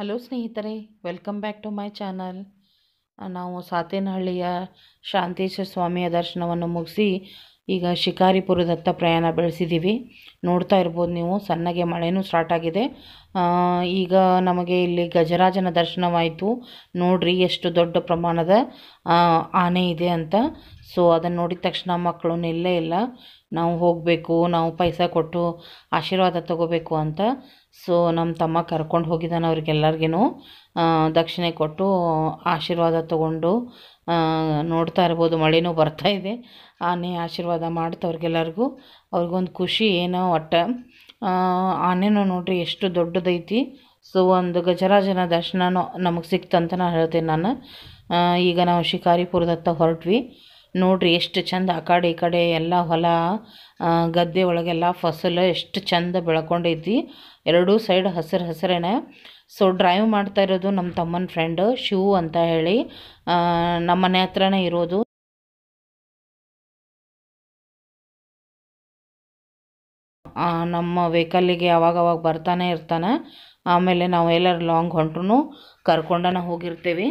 hello ಸ್ನೇಹಿತರೆ welcome back to my channel ನಾವು ಸಾತೇನಹಳ್ಳಿಯ ಶಾಂತೇಶ್ವರ ಸ್ವಾಮಿಯ ದರ್ಶನವನ್ನು ಮುಗಿಸಿ ಈಗ ಶಿಕಾರಿಪುರದತ್ತ ಪ್ರಯಾಣ ಬೆಳೆಸಿದ್ದೀವಿ ನೋಡ್ತಾ ಇರ್ಬೋದು ನೀವು ಸಣ್ಣಗೆ ಮಳೆನೂ ಸ್ಟಾರ್ಟ್ ಆಗಿದೆ ಈಗ ನಮಗೆ ಇಲ್ಲಿ ಗಜರಾಜನ ದರ್ಶನವಾಯಿತು ನೋಡ್ರಿ ಎಷ್ಟು ದೊಡ್ಡ ಪ್ರಮಾಣದ ಆನೆ ಇದೆ ಅಂತ ಸೊ ಅದನ್ನು ನೋಡಿದ ತಕ್ಷಣ ಮಕ್ಕಳು ನಿಲ್ಲೇ ಇಲ್ಲ ನಾವು ಹೋಗಬೇಕು ನಾವು ಪೈಸೆ ಕೊಟ್ಟು ಆಶೀರ್ವಾದ ತಗೋಬೇಕು ಅಂತ ಸೊ ನಮ್ಮ ತಮ್ಮ ಕರ್ಕೊಂಡು ಹೋಗಿದ್ದಾನೆ ಅವ್ರಿಗೆಲ್ಲರಿಗೂ ದಕ್ಷಿಣೆ ಕೊಟ್ಟು ಆಶೀರ್ವಾದ ತಗೊಂಡು ನೋಡ್ತಾ ಇರ್ಬೋದು ಮಳೆನೂ ಬರ್ತಾ ಇದೆ ಆನೆ ಆಶೀರ್ವಾದ ಮಾಡ್ತವ್ರಿಗೆಲ್ಲರಿಗೂ ಅವ್ರಿಗೊಂದು ಖುಷಿ ಏನೋ ಒಟ್ಟು ಆನೆನೂ ನೋಡ್ರಿ ಎಷ್ಟು ದೊಡ್ಡದೈತಿ ಸೊ ಒಂದು ಗಜರಾಜನ ದರ್ಶನನೂ ನಮಗೆ ಸಿಕ್ತಂತ ನಾನು ಹೇಳ್ತೀನಿ ನಾನು ಈಗ ನಾವು ಶಿಕಾರಿಪುರದತ್ತ ಹೊರಟ್ವಿ ನೋಡ್ರಿ ಎಷ್ಟು ಚಂದ ಆ ಕಡೆ ಈ ಕಡೆ ಎಲ್ಲ ಹೊಲ ಗದ್ದೆ ಒಳಗೆಲ್ಲ ಫಸಲು ಎಷ್ಟು ಚಂದ ಬೆಳ್ಕೊಂಡೈತಿ ಎರಡೂ ಸೈಡ್ ಹಸಿರು ಹಸಿರೇನೆ ಸೊ ಡ್ರೈವ್ ಮಾಡ್ತಾ ಇರೋದು ನಮ್ಮ ತಮ್ಮನ ಫ್ರೆಂಡ್ ಶೂ ಅಂತ ಹೇಳಿ ನಮ್ಮ ಮನೆ ಹತ್ರನೇ ಇರೋದು ನಮ್ಮ ವೆಹಿಕಲ್ಲಿಗೆ ಅವಾಗವಾಗ ಬರ್ತಾನೆ ಇರ್ತಾನೆ ಆಮೇಲೆ ನಾವು ಎಲ್ಲರೂ ಲಾಂಗ್ ಹೊಂಟ್ರೂ ಕರ್ಕೊಂಡನ ಹೋಗಿರ್ತೀವಿ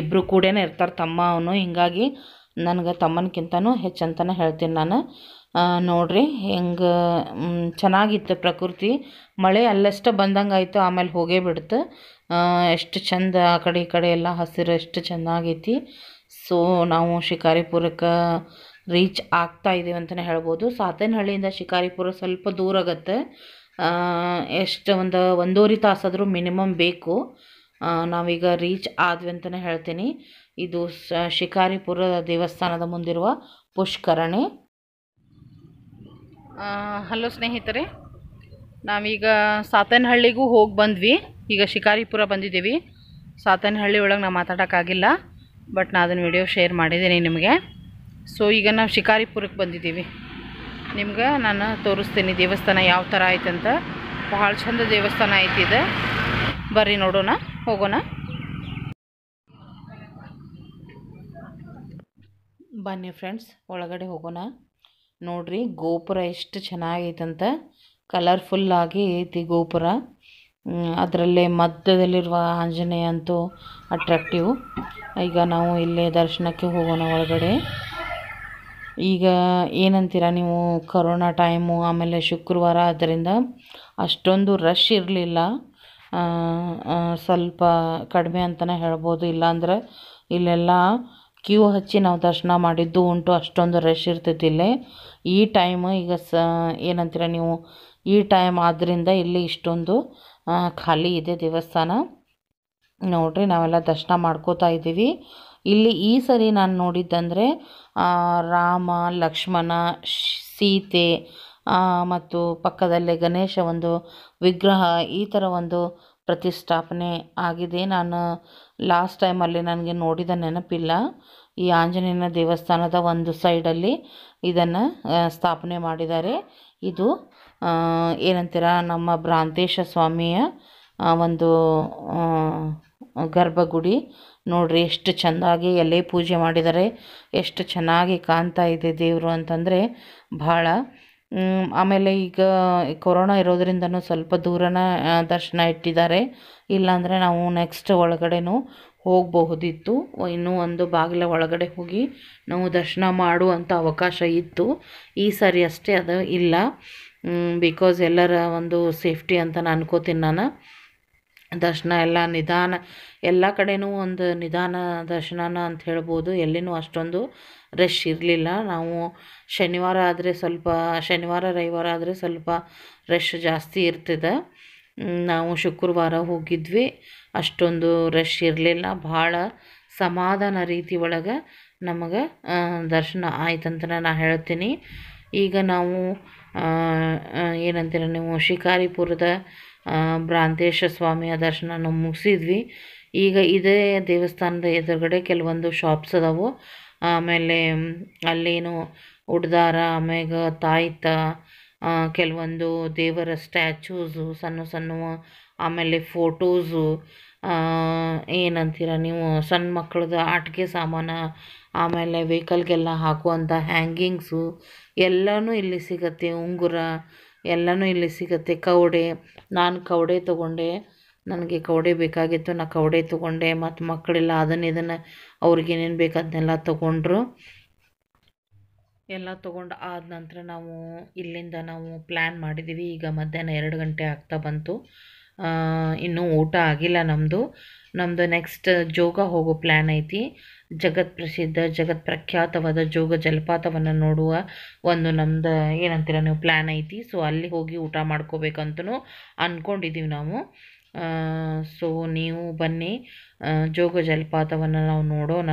ಇಬ್ಬರು ಕೂಡೇ ಇರ್ತಾರೆ ತಮ್ಮ ಅವನು ಹೀಗಾಗಿ ನನಗೆ ತಮ್ಮನಕ್ಕಿಂತನೂ ಹೆಚ್ಚು ಹೇಳ್ತೀನಿ ನಾನು ನೋಡ್ರಿ ಹೆಂಗೆ ಚೆನ್ನಾಗಿತ್ತು ಪ್ರಕೃತಿ ಮಳೆ ಅಲ್ಲಷ್ಟೇ ಬಂದಂಗೆ ಆಯಿತು ಆಮೇಲೆ ಹೋಗೇ ಬಿಡ್ತು ಎಷ್ಟು ಚಂದ ಆ ಕಡೆ ಈ ಕಡೆ ಎಲ್ಲ ಹಸಿರು ಎಷ್ಟು ಚೆನ್ನಾಗೈತಿ ಸೊ ನಾವು ಶಿಕಾರಿಪುರಕ್ಕೆ ರೀಚ್ ಆಗ್ತಾ ಇದ್ದೀವಿ ಅಂತಲೇ ಹೇಳ್ಬೋದು ಸಾತೇನಹಳ್ಳಿಯಿಂದ ಶಿಕಾರಿಪುರ ಸ್ವಲ್ಪ ದೂರ ಆಗತ್ತೆ ಎಷ್ಟು ಒಂದು ಒಂದೂವರೆ ತಾಸಾದರೂ ಮಿನಿಮಮ್ ಬೇಕು ನಾವೀಗ ರೀಚ್ ಆದ್ವಿ ಅಂತಲೇ ಹೇಳ್ತೀನಿ ಇದು ಶಿಕಾರಿಪುರ ದೇವಸ್ಥಾನದ ಮುಂದಿರುವ ಪುಷ್ಕರಣಿ ಹಲೋ ಸ್ನೇಹಿತರೆ ನಾವೀಗ ಸಾತನಹಳ್ಳಿಗೂ ಹೋಗಿ ಬಂದ್ವಿ ಈಗ ಶಿಕಾರಿಪುರ ಬಂದಿದ್ದೀವಿ ಸಾತನಹಳ್ಳಿ ಒಳಗೆ ನಾವು ಮಾತಾಡೋಕ್ಕಾಗಿಲ್ಲ ಬಟ್ ನಾನು ಅದನ್ನು ವಿಡಿಯೋ ಶೇರ್ ಮಾಡಿದ್ದೀನಿ ನಿಮಗೆ ಸೊ ಈಗ ನಾವು ಶಿಕಾರಿಪುರಕ್ಕೆ ಬಂದಿದ್ದೀವಿ ನಿಮ್ಗೆ ನಾನು ತೋರಿಸ್ತೀನಿ ದೇವಸ್ಥಾನ ಯಾವ ಥರ ಆಯ್ತಂತ ಭಾಳ ಚಂದ ದೇವಸ್ಥಾನ ಐತಿದೆ ಬರ್ರಿ ನೋಡೋಣ ಹೋಗೋಣ ಬನ್ನಿ ಫ್ರೆಂಡ್ಸ್ ಒಳಗಡೆ ಹೋಗೋಣ ನೋಡ್ರಿ ಗೋಪುರ ಎಷ್ಟು ಚೆನ್ನಾಗೈತಂತ ಕಲರ್ಫುಲ್ಲಾಗಿ ಐತಿ ಗೋಪುರ ಅದರಲ್ಲೇ ಮಧ್ಯದಲ್ಲಿರುವ ಆಂಜನೇಯ ಅಂತೂ ಅಟ್ರಾಕ್ಟಿವ್ ಈಗ ನಾವು ಇಲ್ಲೇ ದರ್ಶನಕ್ಕೆ ಹೋಗೋಣ ಒಳಗಡೆ ಈಗ ಏನಂತೀರ ನೀವು ಕರೋನಾ ಟೈಮು ಆಮೇಲೆ ಶುಕ್ರವಾರ ಆದ್ದರಿಂದ ಅಷ್ಟೊಂದು ರಶ್ ಇರಲಿಲ್ಲ ಸ್ವಲ್ಪ ಕಡಿಮೆ ಅಂತಲೇ ಹೇಳ್ಬೋದು ಇಲ್ಲಾಂದ್ರೆ ಇಲ್ಲೆಲ್ಲ ಕ್ಯೂ ಹಚ್ಚಿ ನಾವು ದರ್ಶನ ಮಾಡಿದ್ದು ಉಂಟು ಅಷ್ಟೊಂದು ರಶ್ ಇರ್ತೈತಿ ಇಲ್ಲಿ ಈ ಟೈಮ್ ಈಗ ಸ ಏನಂತೀರ ನೀವು ಈ ಟೈಮ್ ಆದ್ದರಿಂದ ಇಲ್ಲಿ ಇಷ್ಟೊಂದು ಖಾಲಿ ಇದೆ ದೇವಸ್ಥಾನ ನೋಡಿರಿ ನಾವೆಲ್ಲ ದರ್ಶನ ಮಾಡ್ಕೋತಾ ಇದ್ದೀವಿ ಇಲ್ಲಿ ಈ ಸರಿ ನಾನು ನೋಡಿದ್ದಂದರೆ ರಾಮ ಲಕ್ಷ್ಮಣ ಸೀತೆ ಮತ್ತು ಪಕ್ಕದಲ್ಲೇ ಗಣೇಶ ಒಂದು ವಿಗ್ರಹ ಈ ಥರ ಒಂದು ಪ್ರತಿಷ್ಠಾಪನೆ ಆಗಿದೆ ನಾನು ಲಾಸ್ಟ್ ಟೈಮಲ್ಲಿ ನನಗೆ ನೋಡಿದ ನೆನಪಿಲ್ಲ ಈ ಆಂಜನೇಯನ ದೇವಸ್ಥಾನದ ಒಂದು ಸೈಡಲ್ಲಿ ಇದನ್ನು ಸ್ಥಾಪನೆ ಮಾಡಿದ್ದಾರೆ ಇದು ಏನಂತೀರ ನಮ್ಮ ಭ್ರಾಂತೇಶ ಸ್ವಾಮಿಯ ಒಂದು ಗರ್ಭಗುಡಿ ನೋಡ್ರಿ ಎಷ್ಟು ಚೆಂದಾಗಿ ಎಲೆ ಪೂಜೆ ಮಾಡಿದ್ದಾರೆ ಎಷ್ಟು ಚೆನ್ನಾಗಿ ಕಾಣ್ತಾ ಇದೆ ದೇವರು ಅಂತಂದರೆ ಭಾಳ ಆಮೇಲೆ ಈಗ ಕೊರೋನಾ ಇರೋದ್ರಿಂದನೂ ಸ್ವಲ್ಪ ದೂರನ ದರ್ಶನ ಇಟ್ಟಿದ್ದಾರೆ ಇಲ್ಲಾಂದರೆ ನಾವು ನೆಕ್ಸ್ಟ್ ಒಳಗಡೆ ಹೋಗಬಹುದಿತ್ತು ಇನ್ನೂ ಒಂದು ಬಾಗಿಲ ಒಳಗಡೆ ಹೋಗಿ ನಾವು ದರ್ಶನ ಮಾಡುವಂಥ ಅವಕಾಶ ಇತ್ತು ಈ ಸಾರಿ ಅಷ್ಟೇ ಅದು ಇಲ್ಲ ಬಿಕಾಸ್ ಎಲ್ಲರ ಒಂದು ಸೇಫ್ಟಿ ಅಂತ ನಾನು ಅನ್ಕೋತೀನಿ ನಾನು ದರ್ಶನ ಎಲ್ಲ ನಿಧಾನ ಎಲ್ಲ ಕಡೆಯೂ ಒಂದು ನಿಧಾನ ದರ್ಶನನ ಅಂತ ಹೇಳ್ಬೋದು ಎಲ್ಲಿನೂ ಅಷ್ಟೊಂದು ರಶ್ ಇರಲಿಲ್ಲ ನಾವು ಶನಿವಾರ ಆದರೆ ಸ್ವಲ್ಪ ಶನಿವಾರ ರವಿವಾರ ಆದರೆ ಸ್ವಲ್ಪ ರಶ್ ಜಾಸ್ತಿ ಇರ್ತದೆ ನಾವು ಶುಕ್ರವಾರ ಹೋಗಿದ್ವಿ ಅಷ್ಟೊಂದು ರಶ್ ಇರಲಿಲ್ಲ ಭಾಳ ಸಮಾಧಾನ ರೀತಿ ಒಳಗೆ ನಮಗೆ ದರ್ಶನ ಅಂತ ನಾನು ಹೇಳ್ತೀನಿ ಈಗ ನಾವು ಏನಂತೀರ ನೀವು ಶಿಕಾರಿಪುರದ ಭ್ರಾಂತೇಶ ಸ್ವಾಮಿಯ ದರ್ಶನ ಮುಗಿಸಿದ್ವಿ ಈಗ ಇದೇ ದೇವಸ್ಥಾನದ ಎದುರುಗಡೆ ಕೆಲವೊಂದು ಶಾಪ್ಸ್ ಅದಾವು ಆಮೇಲೆ ಅಲ್ಲೇನು ಉಡ್ದಾರ ಆಮ್ಯಾಗ ತಾಯ್ತ ಕೆಲವೊಂದು ದೇವರ ಸ್ಟ್ಯಾಚ್ಯೂಸು ಸಣ್ಣ ಸಣ್ಣ ಆಮೇಲೆ ಫೋಟೋಸು ಏನಂತೀರ ನೀವು ಸಣ್ಣ ಮಕ್ಳದ್ದು ಆಟಿಕೆ ಸಾಮಾನು ಆಮೇಲೆ ವೆಹಿಕಲ್ಗೆಲ್ಲ ಹಾಕುವಂಥ ಹ್ಯಾಂಗಿಂಗ್ಸು ಎಲ್ಲನೂ ಇಲ್ಲಿ ಸಿಗುತ್ತೆ ಉಂಗುರ ಎಲ್ಲನೂ ಇಲ್ಲಿ ಸಿಗುತ್ತೆ ಕವಡೆ ನಾನು ಕವಡೆ ತಗೊಂಡೆ ನನಗೆ ಕವಡೆ ಬೇಕಾಗಿತ್ತು ನಾ ಕವಡೆ ತೊಗೊಂಡೆ ಮತ್ತು ಮಕ್ಕಳೆಲ್ಲ ಅದನ್ನು ಇದನ್ನು ಅವ್ರಿಗೇನೇನು ಬೇಕು ಅದನ್ನೆಲ್ಲ ತೊಗೊಂಡ್ರು ಎಲ್ಲ ತೊಗೊಂಡು ಆದ ನಂತರ ನಾವು ಇಲ್ಲಿಂದ ನಾವು ಪ್ಲ್ಯಾನ್ ಮಾಡಿದ್ದೀವಿ ಈಗ ಮಧ್ಯಾಹ್ನ ಎರಡು ಗಂಟೆ ಆಗ್ತಾ ಬಂತು ಇನ್ನೂ ಊಟ ಆಗಿಲ್ಲ ನಮ್ಮದು ನಮ್ಮದು ನೆಕ್ಸ್ಟ್ ಜೋಗ ಹೋಗೋ ಪ್ಲ್ಯಾನ್ ಐತಿ ಜಗತ್ ಪ್ರಸಿದ್ಧ ಜಗತ್ ಪ್ರಖ್ಯಾತವಾದ ಜೋಗ ಜಲಪಾತವನ್ನು ನೋಡುವ ಒಂದು ನಮ್ದು ಏನಂತೀರ ನೀವು ಪ್ಲ್ಯಾನ್ ಐತಿ ಸೊ ಅಲ್ಲಿ ಹೋಗಿ ಊಟ ಮಾಡ್ಕೋಬೇಕಂತನೂ ಅಂದ್ಕೊಂಡಿದ್ದೀವಿ ನಾವು ಸೊ ನೀವು ಬನ್ನಿ ಜೋಗ ಜಲಪಾತವನ್ನು ನಾವು ನೋಡೋಣ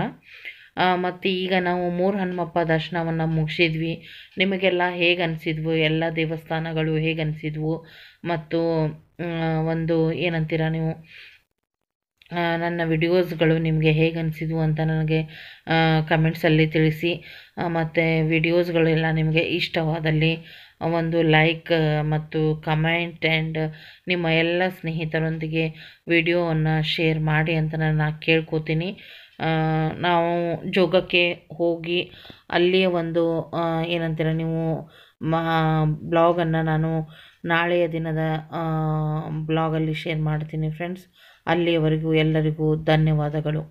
ಮತ್ತು ಈಗ ನಾವು ಮೂರು ಹನುಮಪ್ಪ ದರ್ಶನವನ್ನು ಮುಗಿಸಿದ್ವಿ ನಿಮಗೆಲ್ಲ ಹೇಗೆ ಅನಿಸಿದ್ವು ಎಲ್ಲ ದೇವಸ್ಥಾನಗಳು ಹೇಗೆ ಅನಿಸಿದ್ವು ಮತ್ತು ಒಂದು ಏನಂತೀರ ನೀವು ನನ್ನ ವಿಡಿಯೋಸ್ಗಳು ನಿಮಗೆ ಹೇಗೆ ಅನಿಸಿದ್ವು ಅಂತ ನನಗೆ ಕಮೆಂಟ್ಸಲ್ಲಿ ತಿಳಿಸಿ ಮತ್ತು ವಿಡಿಯೋಸ್ಗಳೆಲ್ಲ ನಿಮಗೆ ಇಷ್ಟವಾದಲ್ಲಿ ಒಂದು ಲೈಕ್ ಮತ್ತು ಕಮೆಂಟ್ ಆ್ಯಂಡ್ ನಿಮ್ಮ ಎಲ್ಲ ಸ್ನೇಹಿತರೊಂದಿಗೆ ವಿಡಿಯೋವನ್ನು ಶೇರ್ ಮಾಡಿ ಅಂತ ನಾನು ಕೇಳ್ಕೊತೀನಿ ನಾವು ಜೋಗಕ್ಕೆ ಹೋಗಿ ಅಲ್ಲಿಯ ಒಂದು ಏನಂತೀರ ನೀವು ಮಾ ಬ್ಲಾಗನ್ನು ನಾನು ನಾಳೆಯ ದಿನದ ಬ್ಲಾಗಲ್ಲಿ ಶೇರ್ ಮಾಡ್ತೀನಿ ಫ್ರೆಂಡ್ಸ್ ಅಲ್ಲಿಯವರೆಗೂ ಎಲ್ಲರಿಗೂ ಧನ್ಯವಾದಗಳು